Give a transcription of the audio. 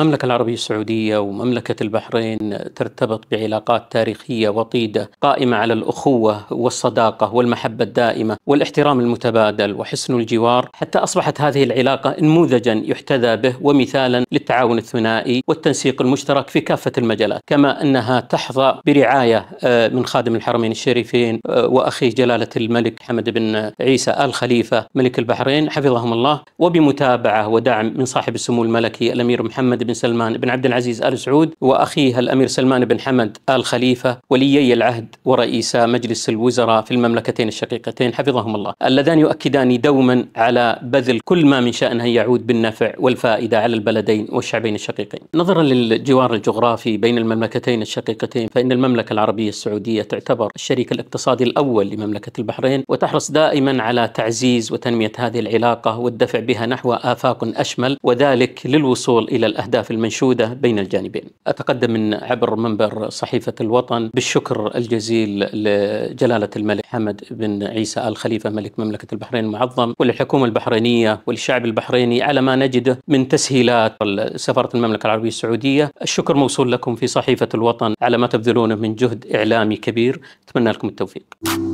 المملكة العربية السعودية ومملكة البحرين ترتبط بعلاقات تاريخية وطيدة قائمة على الأخوة والصداقة والمحبة الدائمة والاحترام المتبادل وحسن الجوار حتى أصبحت هذه العلاقة نموذجا يحتذى به ومثالا للتعاون الثنائي والتنسيق المشترك في كافة المجالات كما أنها تحظى برعاية آه، من خادم الحرمين الشريفين آه، وأخيه جلالة الملك حمد بن عيسى آل خليفة ملك البحرين حفظهم الله وبمتابعة ودعم من صاحب السمو الملكي الأمير محمد بن سلمان بن عبد العزيز ال سعود واخيه الامير سلمان بن حمد ال خليفه وليي العهد ورئيسا مجلس الوزراء في المملكتين الشقيقتين حفظهم الله، اللذان يؤكدان دوما على بذل كل ما من شانه يعود بالنفع والفائده على البلدين والشعبين الشقيقين. نظرا للجوار الجغرافي بين المملكتين الشقيقتين فان المملكه العربيه السعوديه تعتبر الشريك الاقتصادي الاول لمملكه البحرين وتحرص دائما على تعزيز وتنميه هذه العلاقه والدفع بها نحو افاق اشمل وذلك للوصول الى الاهداف الأهداف المنشودة بين الجانبين أتقدم من عبر منبر صحيفة الوطن بالشكر الجزيل لجلالة الملك حمد بن عيسى آل خليفة ملك مملكة البحرين المعظم وللحكومة البحرينية وللشعب البحريني على ما نجده من تسهيلات سفارة المملكة العربية السعودية الشكر موصول لكم في صحيفة الوطن على ما تبذلونه من جهد إعلامي كبير أتمنى لكم التوفيق